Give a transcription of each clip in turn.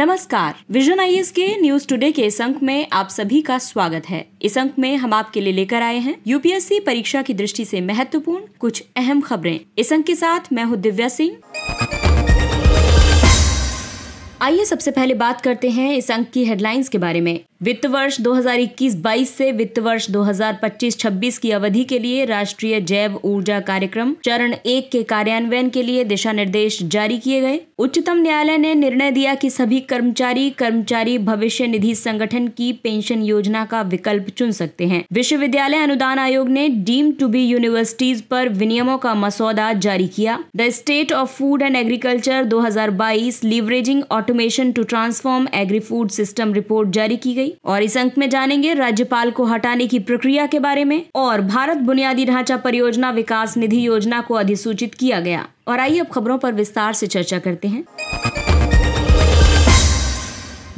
नमस्कार विजन आई के news today के इस अंक में आप सभी का स्वागत है इस अंक में हम आपके लिए लेकर आए हैं यूपीएससी परीक्षा की दृष्टि से महत्वपूर्ण कुछ अहम खबरें इस अंक के साथ मैं हूँ दिव्या सिंह आइए सबसे पहले बात करते हैं इस अंक की हेडलाइंस के बारे में वित्त वर्ष 2021-22 से वित्त वर्ष 2025-26 की अवधि के लिए राष्ट्रीय जैव ऊर्जा कार्यक्रम चरण एक के कार्यान्वयन के लिए दिशा निर्देश जारी किए गए उच्चतम न्यायालय ने निर्णय दिया कि सभी कर्मचारी कर्मचारी भविष्य निधि संगठन की पेंशन योजना का विकल्प चुन सकते हैं विश्वविद्यालय अनुदान आयोग ने डीम टू बी यूनिवर्सिटीज पर विनियमों का मसौदा जारी किया the state of food and agriculture 2022 leveraging automation to transform agri food system report जारी की गई गई और इस अंक में जानेंगे राज्यपाल को हटाने की प्रक्रिया के बारे में और भारत बुनियादी ढांचा परियोजना विकास निधि योजना को अधिसूचित किया गया और आइए अब खबरों पर विस्तार से चर्चा करते हैं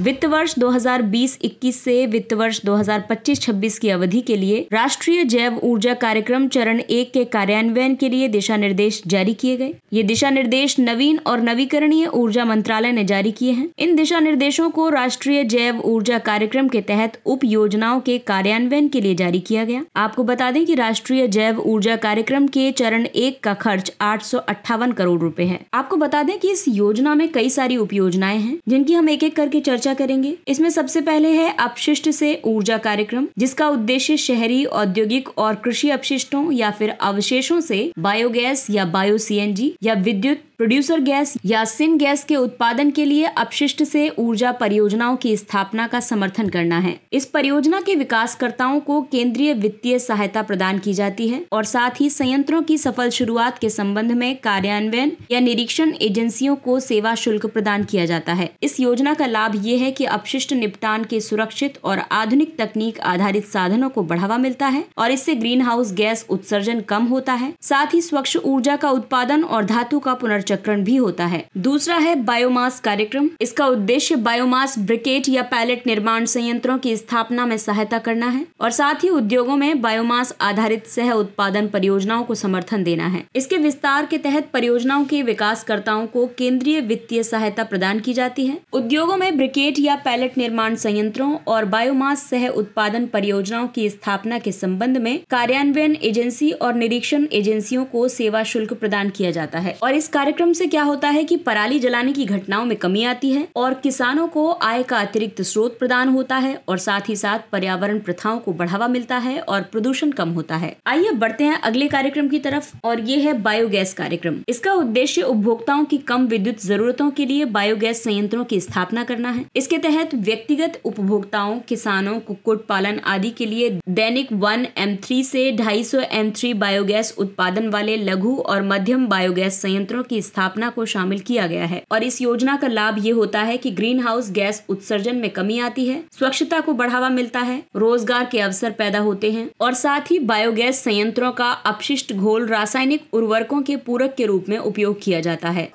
वित्त वर्ष 2020-21 से वित्त वर्ष 2025-26 की अवधि के लिए राष्ट्रीय जैव ऊर्जा कार्यक्रम चरण एक के कार्यान्वयन के लिए दिशा निर्देश जारी किए गए ये दिशा निर्देश नवीन और नवीकरणीय ऊर्जा मंत्रालय ने जारी किए हैं इन दिशा निर्देशों को राष्ट्रीय जैव ऊर्जा कार्यक्रम के तहत उप योजनाओं के कार्यान्वयन के लिए जारी किया गया आपको बता दें की राष्ट्रीय जैव ऊर्जा कार्यक्रम के चरण एक का खर्च आठ करोड़ रूपए है आपको बता दें की इस योजना में कई सारी योजनाएं हैं जिनकी हम एक एक करके चर्चा चर्चा करेंगे इसमें सबसे पहले है अपशिष्ट से ऊर्जा कार्यक्रम जिसका उद्देश्य शहरी औद्योगिक और कृषि अपशिष्टों या फिर अवशेषों से बायोगैस या बायो सीएनजी या विद्युत प्रोड्यूसर गैस या सिन गैस के उत्पादन के लिए अपशिष्ट से ऊर्जा परियोजनाओं की स्थापना का समर्थन करना है इस परियोजना के विकासकर्ताओं को केंद्रीय वित्तीय सहायता प्रदान की जाती है और साथ ही संयंत्रों की सफल शुरुआत के संबंध में कार्यान्वयन या निरीक्षण एजेंसियों को सेवा शुल्क प्रदान किया जाता है इस योजना का लाभ ये है कि अपशिष्ट निपटान के सुरक्षित और आधुनिक तकनीक आधारित साधनों को बढ़ावा मिलता है और इससे ग्रीन हाउस गैस उत्सर्जन कम होता है साथ ही स्वच्छ ऊर्जा का उत्पादन और धातु का पुनर्चक्रण भी होता है दूसरा है बायोमास कार्यक्रम इसका उद्देश्य बायोमास ब्रिकेट या पैलेट निर्माण संयंत्रों की स्थापना में सहायता करना है और साथ ही उद्योगों में बायोमास आधारित सह उत्पादन परियोजनाओं को समर्थन देना है इसके विस्तार के तहत परियोजनाओं के विकासकर्ताओं को केंद्रीय वित्तीय सहायता प्रदान की जाती है उद्योगों में ब्रिकेट ब्रिकेट या पैलेट निर्माण संयंत्रों और बायोमास सह उत्पादन परियोजनाओं की स्थापना के संबंध में कार्यान्वयन एजेंसी और निरीक्षण एजेंसियों को सेवा शुल्क प्रदान किया जाता है और इस कार्यक्रम से क्या होता है कि पराली जलाने की घटनाओं में कमी आती है और किसानों को आय का अतिरिक्त स्रोत प्रदान होता है और साथ ही साथ पर्यावरण प्रथाओं को बढ़ावा मिलता है और प्रदूषण कम होता है आइए बढ़ते हैं अगले कार्यक्रम की तरफ और ये है बायोगैस कार्यक्रम इसका उद्देश्य उपभोक्ताओं की कम विद्युत जरूरतों के लिए बायोगैस संयंत्रों की स्थापना करना है इसके तहत व्यक्तिगत उपभोक्ताओं किसानों कुक्कुट पालन आदि के लिए दैनिक वन एम थ्री से ढाई सौ एम थ्री बायोगैस उत्पादन वाले लघु और मध्यम बायोगैस संयंत्रों की स्थापना को शामिल किया गया है और इस योजना का लाभ ये होता है की ग्रीन हाउस गैस उत्सर्जन में कमी आती है स्वच्छता को बढ़ावा मिलता है रोजगार के अवसर पैदा होते हैं और साथ ही बायोगैस संयंत्रों का अपशिष्ट घोल रासायनिक उर्वरकों के पूरक के रूप में उपयोग किया जाता है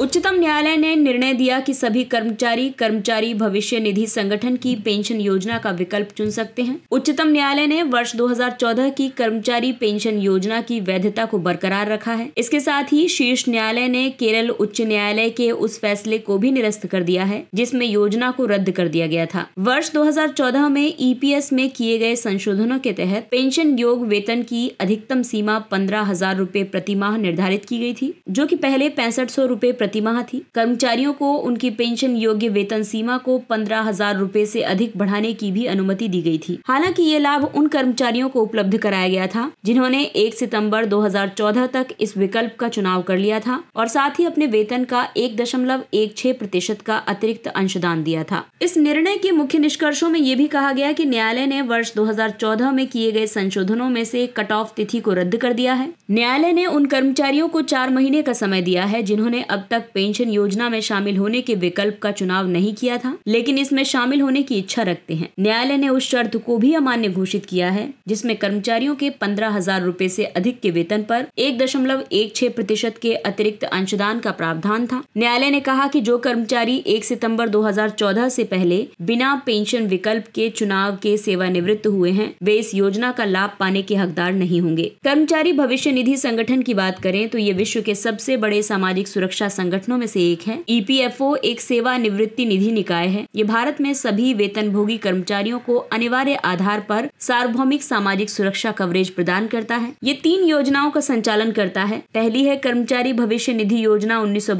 उच्चतम न्यायालय ने निर्णय दिया कि सभी कर्मचारी कर्मचारी भविष्य निधि संगठन की पेंशन योजना का विकल्प चुन सकते हैं उच्चतम न्यायालय ने वर्ष 2014 की कर्मचारी पेंशन योजना की वैधता को बरकरार रखा है इसके साथ ही शीर्ष न्यायालय ने केरल उच्च न्यायालय के उस फैसले को भी निरस्त कर दिया है जिसमे योजना को रद्द कर दिया गया था वर्ष दो में ई e में किए गए संशोधनों के तहत पेंशन योग वेतन की अधिकतम सीमा पंद्रह हजार रूपए प्रति माह निर्धारित की गयी थी जो की पहले पैंसठ सौ रूपए प्रतिमाह थी कर्मचारियों को उनकी पेंशन योग्य वेतन सीमा को पंद्रह हजार रूपए ऐसी अधिक बढ़ाने की भी अनुमति दी गई थी हालांकि ये लाभ उन कर्मचारियों को उपलब्ध कराया गया था जिन्होंने 1 सितंबर 2014 तक इस विकल्प का चुनाव कर लिया था और साथ ही अपने वेतन का एक दशमलव एक छह प्रतिशत का अतिरिक्त अंशदान दिया था इस निर्णय के मुख्य निष्कर्षों में ये भी कहा गया कि न्यायालय ने वर्ष 2014 में किए गए संशोधनों में से कट ऑफ तिथि को रद्द कर दिया है न्यायालय ने उन कर्मचारियों को चार महीने का समय दिया है जिन्होंने अब तक तक पेंशन योजना में शामिल होने के विकल्प का चुनाव नहीं किया था लेकिन इसमें शामिल होने की इच्छा रखते हैं न्यायालय ने उस शर्त को भी अमान्य घोषित किया है जिसमें कर्मचारियों के पंद्रह हजार रूपए ऐसी अधिक के वेतन पर एक दशमलव एक छह प्रतिशत के अतिरिक्त अंशदान का प्रावधान था न्यायालय ने कहा कि जो कर्मचारी 1 सितंबर 2014 से पहले बिना पेंशन विकल्प के चुनाव के सेवानिवृत्त हुए हैं वे इस योजना का लाभ पाने के हकदार नहीं होंगे कर्मचारी भविष्य निधि संगठन की बात करें तो ये विश्व के सबसे बड़े सामाजिक सुरक्षा संगठन संगठनों में से एक है ईपीएफओ e एक सेवा निवृत्ति निधि निकाय है ये भारत में सभी वेतनभोगी कर्मचारियों को अनिवार्य आधार पर सार्वभौमिक सामाजिक सुरक्षा कवरेज प्रदान करता है ये तीन योजनाओं का संचालन करता है पहली है कर्मचारी भविष्य निधि योजना उन्नीस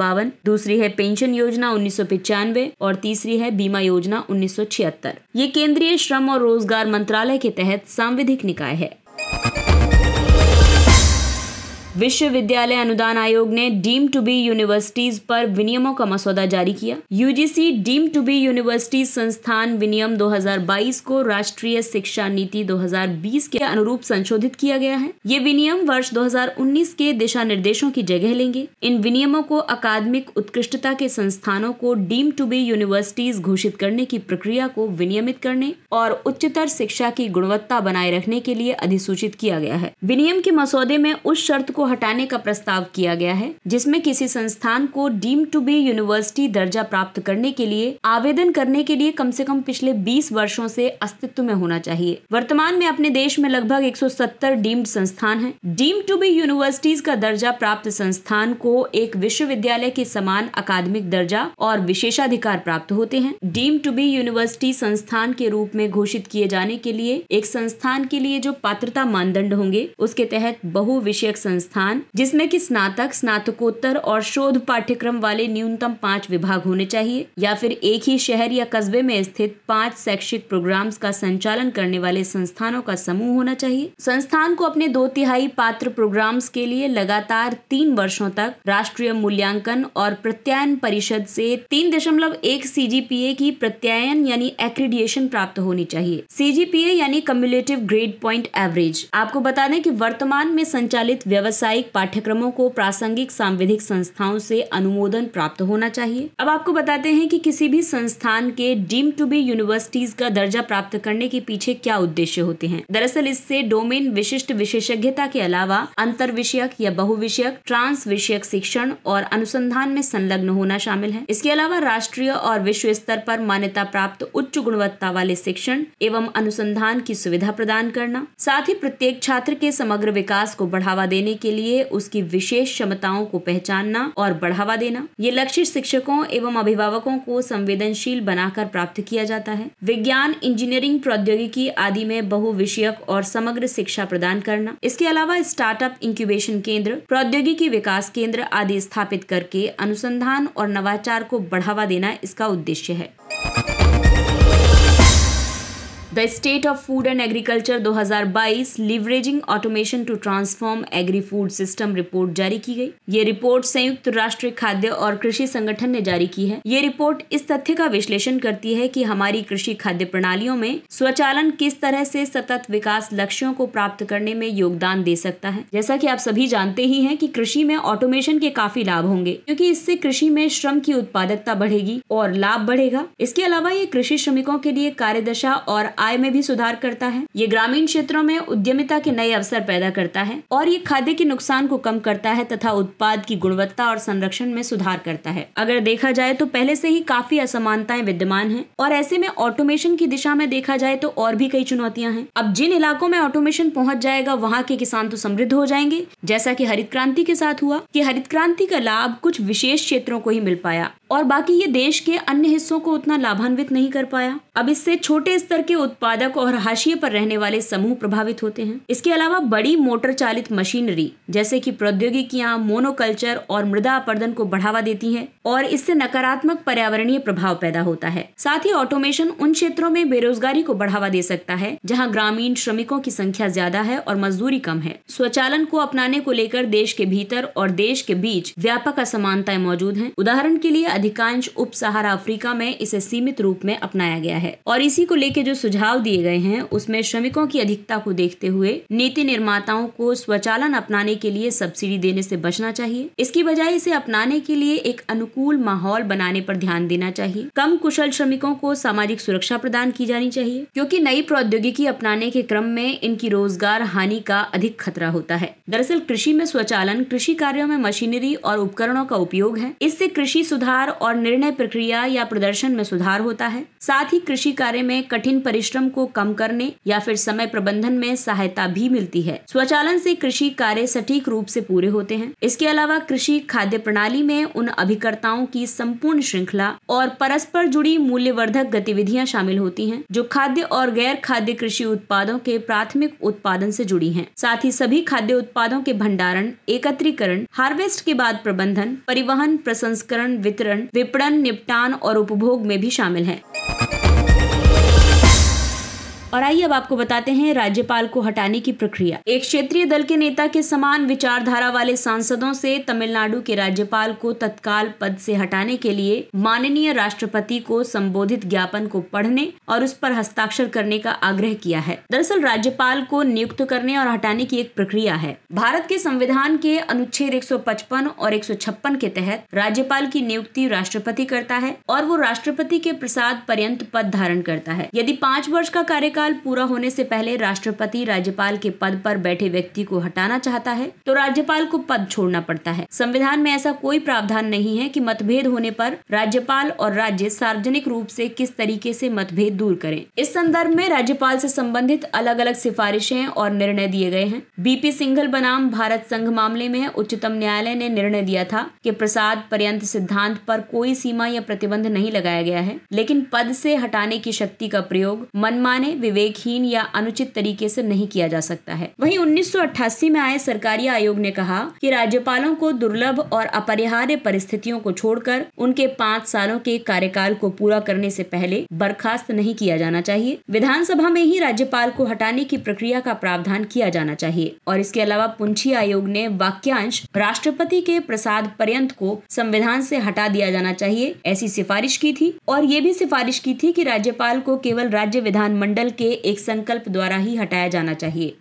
दूसरी है पेंशन योजना उन्नीस और तीसरी है बीमा योजना उन्नीस ये केंद्रीय श्रम और रोजगार मंत्रालय के तहत सांविधिक निकाय है विश्वविद्यालय अनुदान आयोग ने डीम टू बी यूनिवर्सिटीज पर विनियमों का मसौदा जारी किया UGC deem to be university संस्थान विनियम 2022 को राष्ट्रीय शिक्षा नीति 2020 के अनुरूप संशोधित किया गया है ये विनियम वर्ष 2019 के दिशा निर्देशों की जगह लेंगे इन विनियमों को अकादमिक उत्कृष्टता के संस्थानों को डीम टू बी यूनिवर्सिटीज घोषित करने की प्रक्रिया को विनियमित करने और उच्चतर शिक्षा की गुणवत्ता बनाए रखने के लिए अधिसूचित किया गया है विनियम के मसौदे में उस शर्त को हटाने का प्रस्ताव किया गया है जिसमें किसी संस्थान को डीम टू बी यूनिवर्सिटी दर्जा प्राप्त करने के लिए आवेदन करने के लिए कम से कम पिछले 20 वर्षों से अस्तित्व में होना चाहिए वर्तमान में अपने देश में लगभग 170 डीम्ड संस्थान हैं। डीम टू बी यूनिवर्सिटीज का दर्जा प्राप्त संस्थान को एक विश्वविद्यालय के समान अकादमिक दर्जा और विशेषाधिकार प्राप्त होते हैं डीम टू बी यूनिवर्सिटी संस्थान के रूप में घोषित किए जाने के लिए एक संस्थान के लिए जो पात्रता मानदंड होंगे उसके तहत बहुविषयक संस्थान संस्थान जिसमें कि स्नातक स्नातकोत्तर और शोध पाठ्यक्रम वाले न्यूनतम पाँच विभाग होने चाहिए या फिर एक ही शहर या कस्बे में स्थित पाँच शैक्षिक प्रोग्राम्स का संचालन करने वाले संस्थानों का समूह होना चाहिए संस्थान को अपने दो तिहाई पात्र प्रोग्राम्स के लिए लगातार तीन वर्षों तक राष्ट्रीय मूल्यांकन और प्रत्यायन परिषद से तीन दशमलव एक सीजीपीए की प्रत्यायन यानी एक्रीडिएशन प्राप्त होनी चाहिए सी यानी कम्युलेटिव ग्रेड पॉइंट एवरेज आपको बता दें कि वर्तमान में संचालित व्यवसाय व्यावसायिक पाठ्यक्रमों को प्रासंगिक सांविधिक संस्थाओं से अनुमोदन प्राप्त होना चाहिए अब आपको बताते हैं कि किसी भी संस्थान के डीम टू बी यूनिवर्सिटीज का दर्जा प्राप्त करने के पीछे क्या उद्देश्य होते हैं दरअसल इससे डोमेन विशिष्ट विशेषज्ञता के अलावा अंतर विषयक या बहुविषयक ट्रांस विषयक शिक्षण और अनुसंधान में संलग्न होना शामिल है इसके अलावा राष्ट्रीय और विश्व स्तर पर मान्यता प्राप्त उच्च गुणवत्ता वाले शिक्षण एवं अनुसंधान की सुविधा प्रदान करना साथ ही प्रत्येक छात्र के समग्र विकास को बढ़ावा देने के के लिए उसकी विशेष क्षमताओं को पहचानना और बढ़ावा देना ये लक्ष्य शिक्षकों एवं अभिभावकों को संवेदनशील बनाकर प्राप्त किया जाता है विज्ञान इंजीनियरिंग प्रौद्योगिकी आदि में बहु विषयक और समग्र शिक्षा प्रदान करना इसके अलावा स्टार्टअप इंक्यूबेशन केंद्र प्रौद्योगिकी विकास केंद्र आदि स्थापित करके अनुसंधान और नवाचार को बढ़ावा देना इसका उद्देश्य है the state of food and agriculture 2022 leveraging automation to transform agri food system report जारी की गई ये रिपोर्ट संयुक्त राष्ट्र खाद्य और कृषि संगठन ने जारी की है ये रिपोर्ट इस तथ्य का विश्लेषण करती है कि हमारी कृषि खाद्य प्रणालियों में स्वचालन किस तरह से सतत विकास लक्ष्यों को प्राप्त करने में योगदान दे सकता है जैसा की आप सभी जानते ही है की कृषि में ऑटोमेशन के काफी लाभ होंगे क्यूँकी इससे कृषि में श्रम की उत्पादकता बढ़ेगी और लाभ बढ़ेगा इसके अलावा ये कृषि श्रमिकों के लिए कार्यदशा और आय में भी सुधार करता है ये ग्रामीण क्षेत्रों में उद्यमिता के नए अवसर पैदा करता है और ये खाद्य के नुकसान को कम करता है तथा उत्पाद की गुणवत्ता और संरक्षण में सुधार करता है अगर देखा जाए तो पहले से ही काफी असमानताएं विद्यमान है और ऐसे में ऑटोमेशन की दिशा में देखा जाए तो और भी कई चुनौतियां हैं अब जिन इलाकों में ऑटोमेशन पहुंच जाएगा वहाँ के किसान तो समृद्ध हो जाएंगे जैसा की हरित क्रांति के साथ हुआ की हरित क्रांति का लाभ कुछ विशेष क्षेत्रों को ही मिल पाया और बाकी ये देश के अन्य हिस्सों को उतना लाभान्वित नहीं कर पाया अब इससे छोटे स्तर के उत्पादक और हाशिए पर रहने वाले समूह प्रभावित होते हैं इसके अलावा बड़ी मोटर चालित मशीनरी जैसे कि प्रौद्योगिकियां मोनोकल्चर और मृदा अपर्दन को बढ़ावा देती हैं और इससे नकारात्मक पर्यावरणीय प्रभाव पैदा होता है साथ ही ऑटोमेशन उन क्षेत्रों में बेरोजगारी को बढ़ावा दे सकता है जहाँ ग्रामीण श्रमिकों की संख्या ज्यादा है और मजदूरी कम है स्वचालन को अपनाने को लेकर देश के भीतर और देश के बीच व्यापक असमानताएं मौजूद है उदाहरण के लिए अधिकांश उप सहारा अफ्रीका में इसे सीमित रूप में अपनाया गया है और इसी को लेकर जो सुझाव दिए गए हैं उसमें श्रमिकों की अधिकता को देखते हुए नीति निर्माताओं को स्वचालन अपनाने के लिए सब्सिडी देने से बचना चाहिए इसकी बजाय इसे अपनाने के लिए एक अनुकूल माहौल बनाने पर ध्यान देना चाहिए कम कुशल श्रमिकों को सामाजिक सुरक्षा प्रदान की जानी चाहिए क्योंकि नई प्रौद्योगिकी अपनाने के क्रम में इनकी रोजगार हानि का अधिक खतरा होता है दरअसल कृषि में स्वचालन कृषि कार्यों में मशीनरी और उपकरणों का उपयोग है इससे कृषि सुधार विचार और निर्णय प्रक्रिया या प्रदर्शन में सुधार होता है साथ ही कृषि कार्य में कठिन परिश्रम को कम करने या फिर समय प्रबंधन में सहायता भी मिलती है स्वचालन से कृषि कार्य सटीक रूप से पूरे होते हैं इसके अलावा कृषि खाद्य प्रणाली में उन अभिकर्ताओं की संपूर्ण श्रृंखला और परस्पर जुड़ी मूल्यवर्धक गतिविधियाँ शामिल होती है जो खाद्य और गैर खाद्य कृषि उत्पादों के प्राथमिक उत्पादन से जुड़ी है साथ ही सभी खाद्य उत्पादों के भंडारण एकत्रीकरण हार्वेस्ट के बाद प्रबंधन परिवहन प्रसंस्करण वितरण विपणन निपटान और उपभोग में भी शामिल है और आइए अब आपको बताते हैं राज्यपाल को हटाने की प्रक्रिया एक क्षेत्रीय दल के नेता के समान विचारधारा वाले सांसदों से तमिलनाडु के राज्यपाल को तत्काल पद से हटाने के लिए माननीय राष्ट्रपति को संबोधित ज्ञापन को पढ़ने और उस पर हस्ताक्षर करने का आग्रह किया है दरअसल राज्यपाल को नियुक्त करने और हटाने की एक प्रक्रिया है भारत के संविधान के अनुच्छेद एक और एक के तहत राज्यपाल की नियुक्ति राष्ट्रपति करता है और वो राष्ट्रपति के प्रसाद पर्यंत पद धारण करता है यदि पाँच वर्ष का कार्यकाल कार्यकाल पूरा होने से पहले राष्ट्रपति राज्यपाल के पद पर बैठे व्यक्ति को हटाना चाहता है तो राज्यपाल को पद छोड़ना पड़ता है संविधान में ऐसा कोई प्रावधान नहीं है कि मतभेद होने पर राज्यपाल और राज्य सार्वजनिक रूप से किस तरीके से मतभेद दूर करें इस संदर्भ में राज्यपाल से संबंधित अलग अलग सिफारिशें और निर्णय दिए गए हैं बीपी सिंघल बनाम भारत संघ मामले में उच्चतम न्यायालय ने निर्णय दिया था कि प्रसाद पर्यंत सिद्धांत पर कोई सीमा या प्रतिबंध नहीं लगाया गया है लेकिन पद से हटाने की शक्ति का प्रयोग मनमाने विवेक विवेकहीन या अनुचित तरीके से नहीं किया जा सकता है वहीं 1988 में आए सरकारी आयोग ने कहा कि राज्यपालों को दुर्लभ और अपरिहार्य परिस्थितियों को छोड़कर उनके पाँच सालों के कार्यकाल को पूरा करने से पहले बर्खास्त नहीं किया जाना चाहिए विधानसभा में ही राज्यपाल को हटाने की प्रक्रिया का प्रावधान किया जाना चाहिए और इसके अलावा पुंछी आयोग ने वाक्यांश राष्ट्रपति के प्रसाद पर्यंत को संविधान से हटा दिया जाना चाहिए ऐसी सिफारिश की थी और ये भी सिफारिश की थी कि राज्यपाल को केवल राज्य विधानमंडल के से एक संकल्प द्वारा ही हटाया जाना चाहिए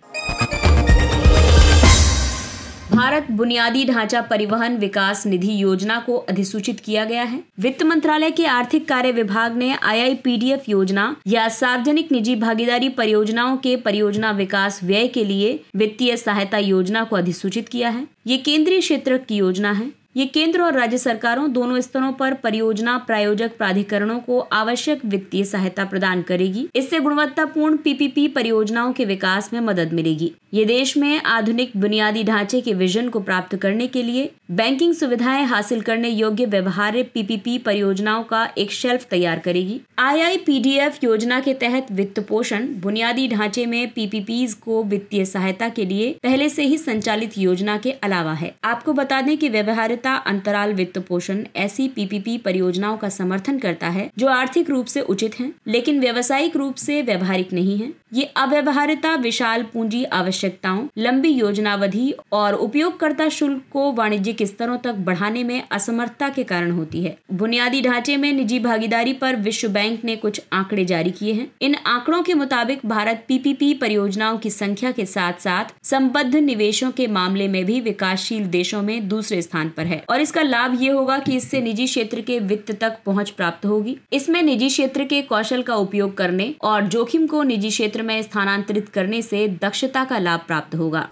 भारत बुनियादी ढांचा परिवहन विकास निधि योजना को अधिसूचित किया गया है वित्त मंत्रालय के आर्थिक कार्य विभाग ने आईआईपीडीएफ योजना या सार्वजनिक निजी भागीदारी परियोजनाओं के परियोजना विकास व्यय के लिए वित्तीय सहायता योजना को अधिसूचित किया है ये केंद्रीय क्षेत्र की योजना है ये केंद्र और राज्य सरकारों दोनों स्तरों पर परियोजना प्रायोजक प्राधिकरणों को आवश्यक वित्तीय सहायता प्रदान करेगी इससे गुणवत्तापूर्ण पीपीपी परियोजनाओं के विकास में मदद मिलेगी ये देश में आधुनिक बुनियादी ढांचे के विजन को प्राप्त करने के लिए बैंकिंग सुविधाएं हासिल करने योग्य व्यवहार्य पीपीपी परियोजनाओं का एक शेल्फ तैयार करेगी आई योजना के तहत वित्त पोषण बुनियादी ढांचे में पीपीपी को वित्तीय सहायता के लिए पहले से ही संचालित योजना के अलावा है आपको बता दें की व्यवहार सहकारिता अंतराल वित्त पोषण ऐसी पीपीपी परियोजनाओं का समर्थन करता है जो आर्थिक रूप से उचित हैं लेकिन व्यवसायिक रूप से व्यवहारिक नहीं है ये अव्यवहारिता विशाल पूंजी आवश्यकताओं लंबी योजनावधि और उपयोगकर्ता शुल्क को वाणिज्यिक स्तरों तक बढ़ाने में असमर्थता के कारण होती है बुनियादी ढांचे में निजी भागीदारी पर विश्व बैंक ने कुछ आंकड़े जारी किए हैं इन आंकड़ों के मुताबिक भारत पीपीपी परियोजनाओं की संख्या के साथ साथ संबद्ध निवेशों के मामले में भी विकासशील देशों में दूसरे स्थान पर है और इसका लाभ ये होगा कि इससे निजी क्षेत्र के वित्त तक पहुंच प्राप्त होगी इसमें निजी क्षेत्र के कौशल का उपयोग करने और जोखिम को निजी क्षेत्र में स्थानांतरित करने से दक्षता का लाभ प्राप्त होगा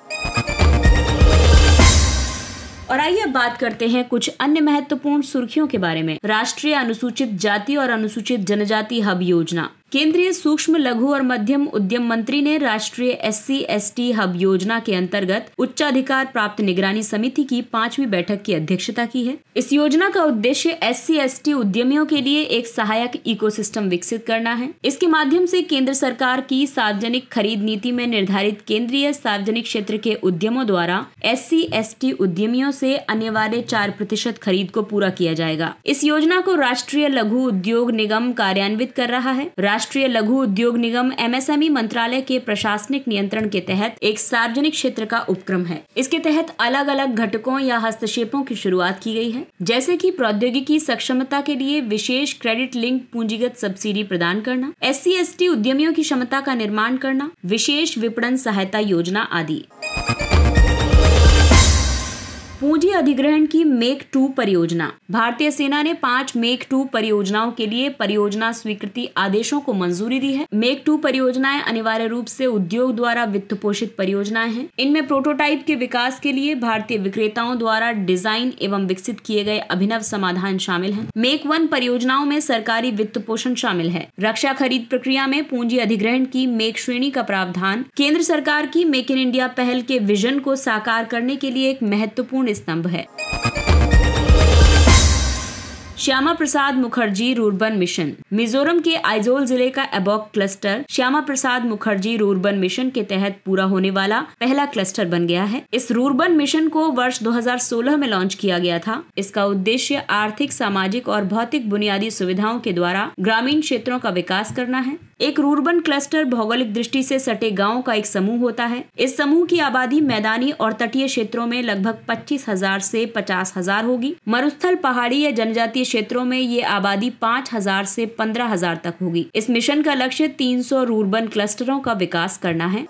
और आइए अब बात करते हैं कुछ अन्य महत्वपूर्ण सुर्खियों के बारे में राष्ट्रीय अनुसूचित जाति और अनुसूचित जनजाति हब योजना केंद्रीय सूक्ष्म लघु और मध्यम उद्यम मंत्री ने राष्ट्रीय एस सी हब योजना के अंतर्गत उच्चाधिकार प्राप्त निगरानी समिति की पांचवी बैठक की अध्यक्षता की है इस योजना का उद्देश्य एस सी उद्यमियों के लिए एक सहायक इकोसिस्टम विकसित करना है इसके माध्यम से केंद्र सरकार की सार्वजनिक खरीद नीति में निर्धारित केंद्रीय सार्वजनिक क्षेत्र के उद्यमों द्वारा एस सी उद्यमियों से अनिवार्य चार प्रतिशत खरीद को पूरा किया जाएगा इस योजना को राष्ट्रीय लघु उद्योग निगम कार्यान्वित कर रहा है राष्ट्रीय लघु उद्योग निगम एमएसएमई मंत्रालय के प्रशासनिक नियंत्रण के तहत एक सार्वजनिक क्षेत्र का उपक्रम है इसके तहत अलग अलग घटकों या हस्तक्षेपों की शुरुआत की गई है जैसे कि प्रौद्योगिकी सक्षमता के लिए विशेष क्रेडिट लिंक पूंजीगत सब्सिडी प्रदान करना एस सी उद्यमियों की क्षमता का निर्माण करना विशेष विपणन सहायता योजना आदि पूंजी अधिग्रहण की मेक टू परियोजना भारतीय सेना ने पांच मेक टू परियोजनाओं के लिए परियोजना स्वीकृति आदेशों को मंजूरी दी है मेक टू परियोजनाएं अनिवार्य रूप से उद्योग द्वारा वित्त पोषित परियोजनाएं हैं इनमें प्रोटोटाइप के विकास के लिए भारतीय विक्रेताओं द्वारा डिजाइन एवं विकसित किए गए अभिनव समाधान शामिल है मेक वन परियोजनाओं में सरकारी वित्त पोषण शामिल है रक्षा खरीद प्रक्रिया में पूंजी अधिग्रहण की मेक श्रेणी का प्रावधान केंद्र सरकार की मेक इन इंडिया पहल के विजन को साकार करने के लिए एक महत्वपूर्ण स्तंभ है श्यामा प्रसाद मुखर्जी रूर्बन मिशन मिजोरम के आइजोल जिले का Aibawk cluster Shyama Prasad Mukherjee rurban mission के तहत पूरा होने वाला पहला क्लस्टर बन गया है इस रूर्बन मिशन को वर्ष 2016 में लॉन्च किया गया था इसका उद्देश्य आर्थिक सामाजिक और भौतिक बुनियादी सुविधाओं के द्वारा ग्रामीण क्षेत्रों का विकास करना है एक रूर्बन क्लस्टर भौगोलिक दृष्टि से सटे गांवों का एक समूह होता है इस समूह की आबादी मैदानी और तटीय क्षेत्रों में लगभग पच्चीस हजार से पचास हजार होगी मरुस्थल पहाड़ी या जनजातीय क्षेत्रों में ये आबादी पाँच हजार से पंद्रह हजार तक होगी इस मिशन का लक्ष्य 300 रूर्बन क्लस्टरों का विकास करना है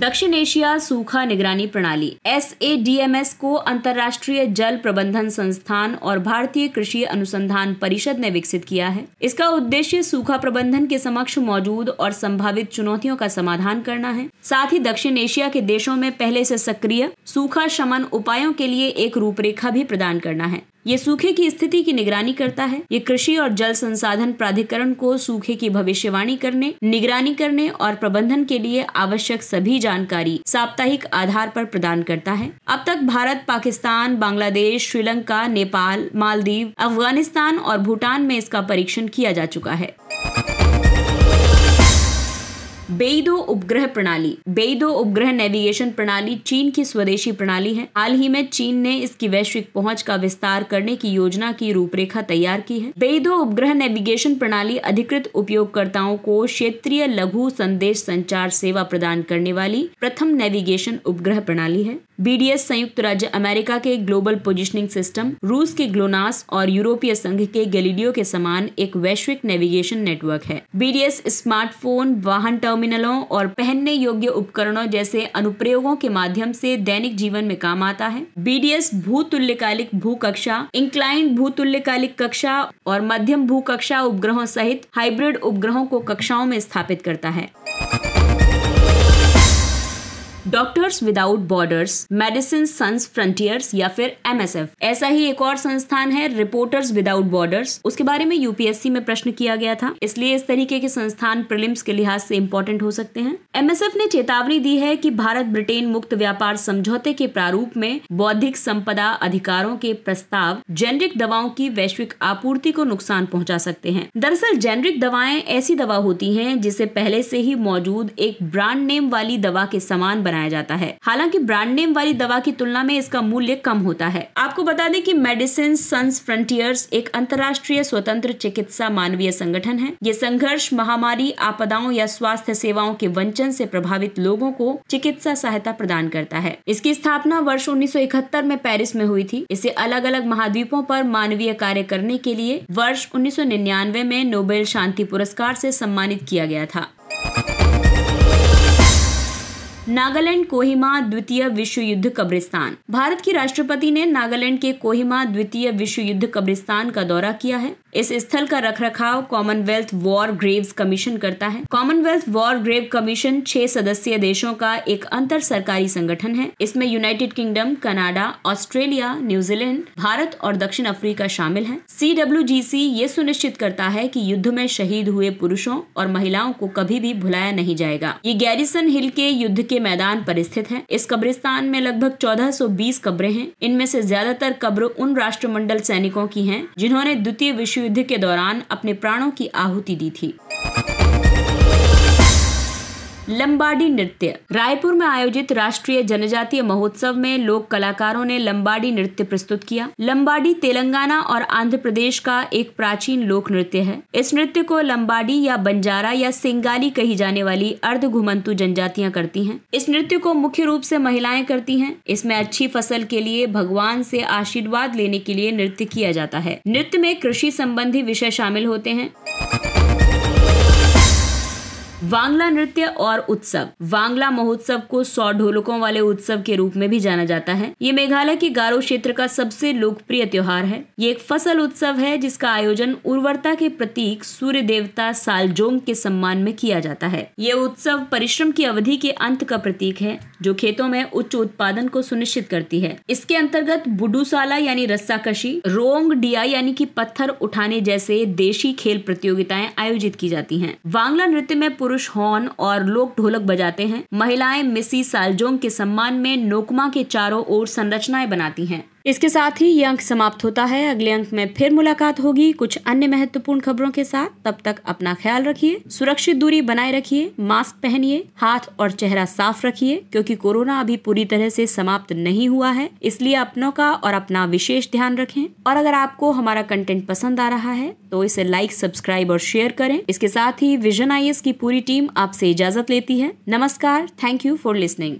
दक्षिण एशिया सूखा निगरानी प्रणाली S A D M S को अंतर्राष्ट्रीय जल प्रबंधन संस्थान और भारतीय कृषि अनुसंधान परिषद ने विकसित किया है इसका उद्देश्य सूखा प्रबंधन के समक्ष मौजूद और संभावित चुनौतियों का समाधान करना है साथ ही दक्षिण एशिया के देशों में पहले से सक्रिय सूखा शमन उपायों के लिए एक रूपरेखा भी प्रदान करना है ये सूखे की स्थिति की निगरानी करता है ये कृषि और जल संसाधन प्राधिकरण को सूखे की भविष्यवाणी करने निगरानी करने और प्रबंधन के लिए आवश्यक सभी जानकारी साप्ताहिक आधार पर प्रदान करता है अब तक भारत पाकिस्तान बांग्लादेश श्रीलंका नेपाल मालदीव अफगानिस्तान और भूटान में इसका परीक्षण किया जा चुका है बेईदो उपग्रह प्रणाली बेईदो उपग्रह नेविगेशन प्रणाली चीन की स्वदेशी प्रणाली है हाल ही में चीन ने इसकी वैश्विक पहुंच का विस्तार करने की योजना की रूपरेखा तैयार की है बेईदो उपग्रह नेविगेशन प्रणाली अधिकृत उपयोगकर्ताओं को क्षेत्रीय लघु संदेश संचार सेवा प्रदान करने वाली प्रथम नेविगेशन उपग्रह प्रणाली है बीडीएस संयुक्त राज्य अमेरिका के ग्लोबल पोजिशनिंग सिस्टम रूस के ग्लोनास और यूरोपीय संघ के गलीडियो के समान एक वैश्विक नेविगेशन नेटवर्क है बीडीएस स्मार्टफोन वाहन टर्म टर्मिनलों और पहनने योग्य उपकरणों जैसे अनुप्रयोगों के माध्यम से दैनिक जीवन में काम आता है बीडीएस भूतुल्यकालिक भू कक्षा इंक्लाइंड भूतुल्यकालिक कक्षा और मध्यम भू कक्षा उपग्रहों सहित हाइब्रिड उपग्रहों को कक्षाओं में स्थापित करता है Doctors Without Borders Médecins Sans Frontières या फिर एम ऐसा ही एक और संस्थान है रिपोर्टर्स विदाउट बॉर्डर्स उसके बारे में यूपीएससी में प्रश्न किया गया था इसलिए इस तरीके के संस्थान प्रिलिम्स के लिहाज से इम्पोर्टेंट हो सकते हैं एम ने चेतावनी दी है की भारत ब्रिटेन मुक्त व्यापार समझौते के प्रारूप में बौद्धिक संपदा अधिकारों के प्रस्ताव जेनरिक दवाओं की वैश्विक आपूर्ति को नुकसान पहुंचा सकते हैं दरअसल जेनरिक दवाएं ऐसी दवा होती हैं जिसे पहले से ही मौजूद एक ब्रांड नेम वाली दवा के समान बनाया जाता है हालांकि ब्रांड नेम वाली दवा की तुलना में इसका मूल्य कम होता है आपको बता दें कि मेडिसिन सन्स फ्रंटियर्स एक अंतर्राष्ट्रीय स्वतंत्र चिकित्सा मानवीय संगठन है ये संघर्ष महामारी आपदाओं या स्वास्थ्य सेवाओं के वंचन से प्रभावित लोगों को चिकित्सा सहायता प्रदान करता है इसकी स्थापना वर्ष उन्नीस में पेरिस में हुई थी इसे अलग अलग महाद्वीपों पर मानवीय कार्य करने के लिए वर्ष उन्नीस में नोबेल शांति पुरस्कार से सम्मानित किया गया था नागालैंड कोहिमा द्वितीय विश्व युद्ध कब्रिस्तान भारत की राष्ट्रपति ने नागालैंड के कोहिमा द्वितीय विश्व युद्ध कब्रिस्तान का दौरा किया है इस स्थल का रखरखाव कॉमनवेल्थ वॉर ग्रेव्स कमीशन करता है कॉमनवेल्थ वॉर ग्रेव कमीशन छह सदस्यीय देशों का एक अंतर सरकारी संगठन है इसमें United Kingdom Canada Australia New Zealand Bharat और दक्षिण अफ्रीका शामिल है सी डब्ल्यू जी सी ये सुनिश्चित करता है की युद्ध में शहीद हुए पुरुषों और महिलाओं को कभी भी भुलाया नहीं जाएगा ये गैरिसन हिल के युद्ध के मैदान पर स्थित है इस कब्रिस्तान में लगभग चौदह सौ बीस कब्रे हैं इनमें से ज्यादातर कब्र उन राष्ट्रमंडल सैनिकों की हैं जिन्होंने द्वितीय विश्व युद्ध के दौरान अपने प्राणों की आहुति दी थी लंबाडी नृत्य रायपुर में आयोजित राष्ट्रीय जनजातीय महोत्सव में लोक कलाकारों ने लंबाडी नृत्य प्रस्तुत किया लंबाडी तेलंगाना और आंध्र प्रदेश का एक प्राचीन लोक नृत्य है इस नृत्य को लंबाडी या बंजारा या सिंगाली कही जाने वाली अर्ध घुमंतु जनजातियां करती हैं इस नृत्य को मुख्य रूप से महिलाएं करती है इसमें अच्छी फसल के लिए भगवान से आशीर्वाद लेने के लिए नृत्य किया जाता है नृत्य में कृषि संबंधी विषय शामिल होते हैं वांगला नृत्य और उत्सव वांगला महोत्सव को सौ ढोलकों वाले उत्सव के रूप में भी जाना जाता है ये मेघालय के गारो क्षेत्र का सबसे लोकप्रिय त्योहार है ये एक फसल उत्सव है जिसका आयोजन उर्वरता के प्रतीक सूर्य देवता सालजोंग के सम्मान में किया जाता है ये उत्सव परिश्रम की अवधि के अंत का प्रतीक है जो खेतों में उच्च उत्पादन को सुनिश्चित करती है इसके अंतर्गत बुडूसाला यानी रस्साकशी रोंग डिया यानी की पत्थर उठाने जैसे देशी खेल प्रतियोगिताएं आयोजित की जाती है वांगला नृत्य में पूर्व पुरुष हॉर्न और लोक ढोलक बजाते हैं महिलाएं मिसी सालजोंग के सम्मान में नोकमा के चारों ओर संरचनाएं बनाती हैं इसके साथ ही ये अंक समाप्त होता है अगले अंक में फिर मुलाकात होगी कुछ अन्य महत्वपूर्ण खबरों के साथ तब तक अपना ख्याल रखिए सुरक्षित दूरी बनाए रखिए मास्क पहनिए हाथ और चेहरा साफ रखिए क्योंकि कोरोना अभी पूरी तरह से समाप्त नहीं हुआ है इसलिए अपनों का और अपना विशेष ध्यान रखें और अगर आपको हमारा कंटेंट पसंद आ रहा है तो इसे लाइक सब्सक्राइब और शेयर करें इसके साथ ही विजन आई की पूरी टीम आपसे इजाजत लेती है नमस्कार थैंक यू फॉर लिसनिंग